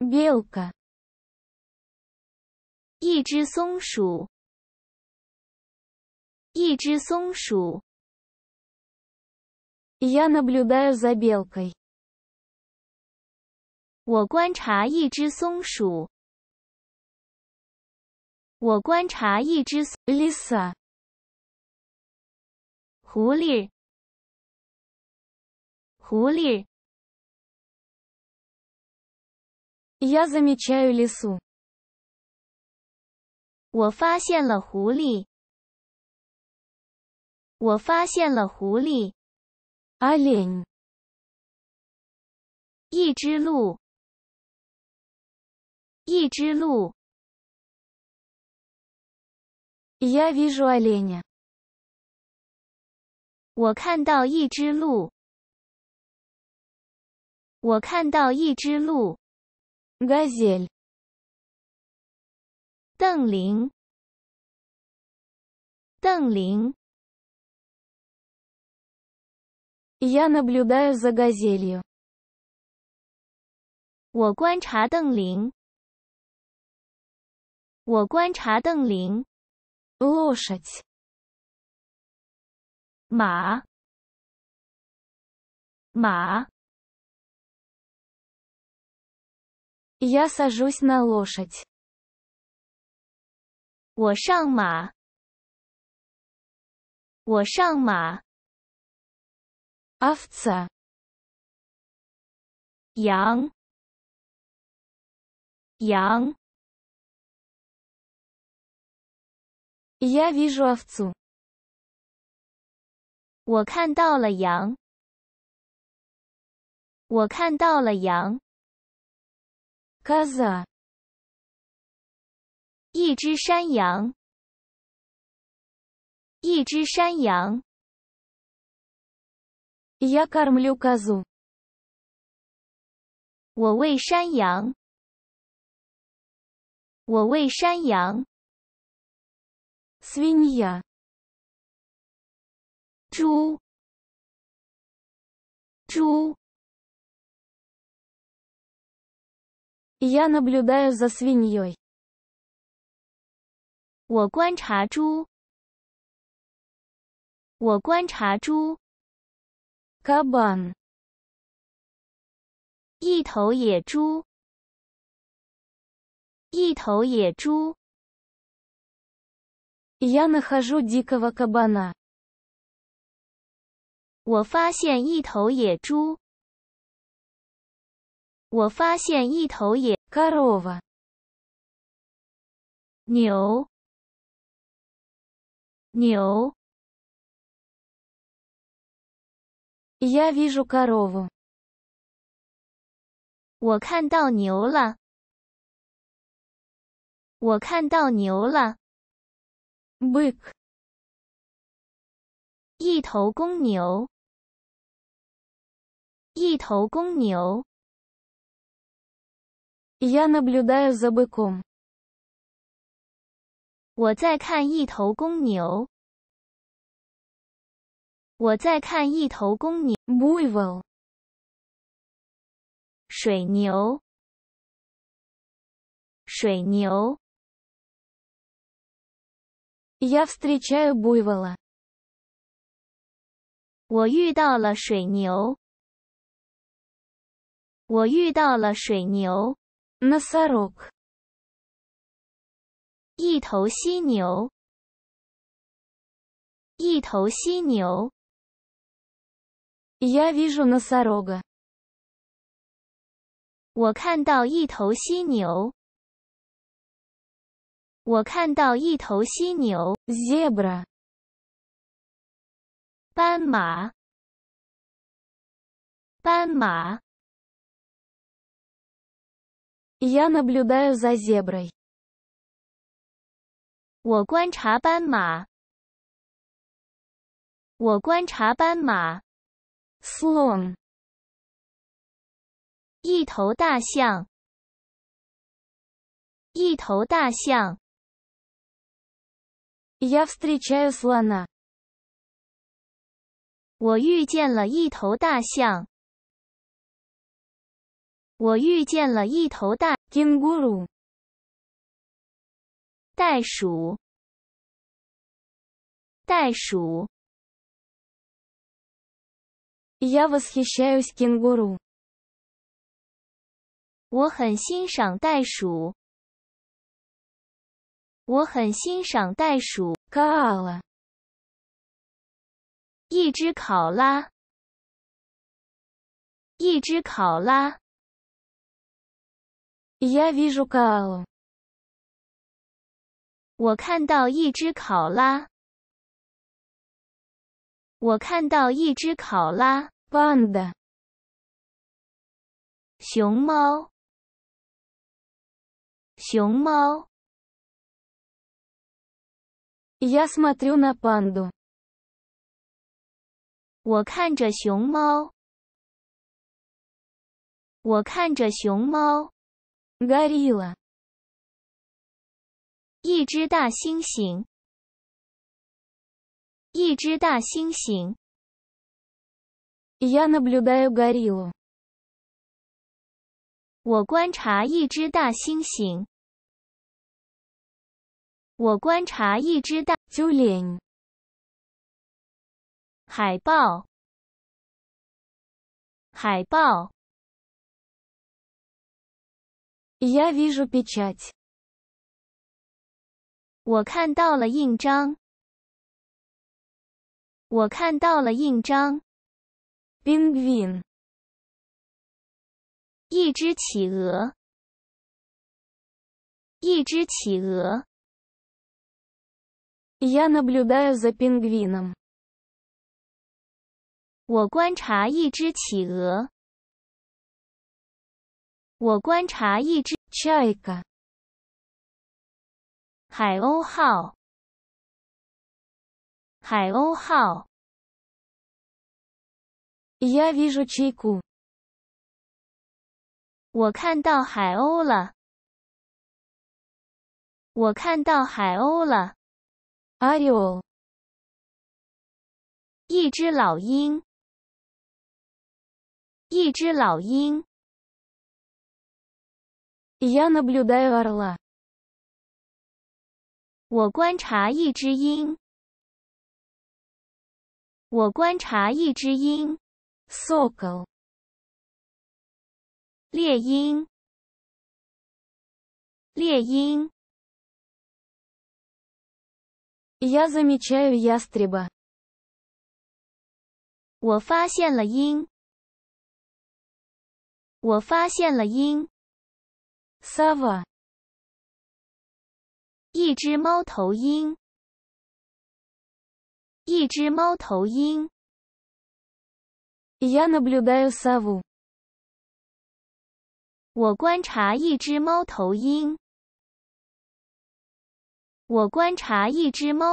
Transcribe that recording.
белка，一只松鼠，一只松鼠。Я наблюдаю за белкой。我观察一只松鼠。我观察一只。Lisa 狐狸，狐狸。Я замечаю лису。我发现了狐狸。我发现了狐狸。Олень。一只鹿。一只鹿。Я вижу оленя。我看到一只鹿。我看到一只鹿。Gazelle，邓林，邓林。Я наблюдаю за газелью。我观察邓林。我观察邓林。Лошадь，马，马。Я сажусь на лошадь. Я вижу овцу. 我看到了羊。我看到了羊。Kaz, 一只山羊，一只山羊。Ya karmliu kazu, 我喂山羊，我喂山羊。Swinia, 猪，猪。我观察猪，我观察猪，caban，一头野猪，一头野猪。我 found a wild boar。我发现一头野猪。我发现一头野牛。牛。Я вижу корову。我看到牛了。我看到牛了。Бик。一头公牛。一头公牛。我在看一头公牛。我在看一头公牛。水牛。水牛。我遇到水牛。我遇到了水牛。我遇到了水牛。鼻 a 一头犀牛，一头犀牛。Я вижу носорога。我看到一头犀牛。我看到一头犀牛。Zebra. 斑马。斑马。我观察斑马。我观察斑马。Slovn。一头大象。一头大象。Я встречаю слона。我遇见了一头大象。我遇见了一头袋袋鼠。袋鼠。Я восхищаюсь кенгуру。我很欣赏袋鼠。我很欣赏袋鼠。Коала。一只考拉。一只考拉。Я в ж у ко. 我看到一只考拉。我看到一只考拉。Панд. 熊猫。熊猫。Я смотрю на панду. 我看着熊猫。我看着熊猫。gorilla，一只大猩猩。一只大猩猩。Я наблюдаю гориллу。我观察一只大猩猩。我观察一只大。Julian，海豹。海豹。Я в и ж у печать。我看到了印章。我看到了印章。Пингвин。一只企鹅。一只企鹅。Я наблюдаю за пингвином。我观察一只企鹅。我观察一只 c h a i k 海鸥号。海鸥号。ya vijuchiku。我看到海鸥了。我看到海鸥了。adio。一只老鹰。一只老鹰。Я наблюдаю о р л а 我观察一只鹰。我观察一只鹰。Сокол. 猎鹰。Леяин. Я замечаю ястреба. 我发现了鹰。我发现了鹰。s e r v e r 一只猫头鹰，一只猫头鹰。Я наблюдаю савву。我观察一只猫头鹰。我观察一只猫。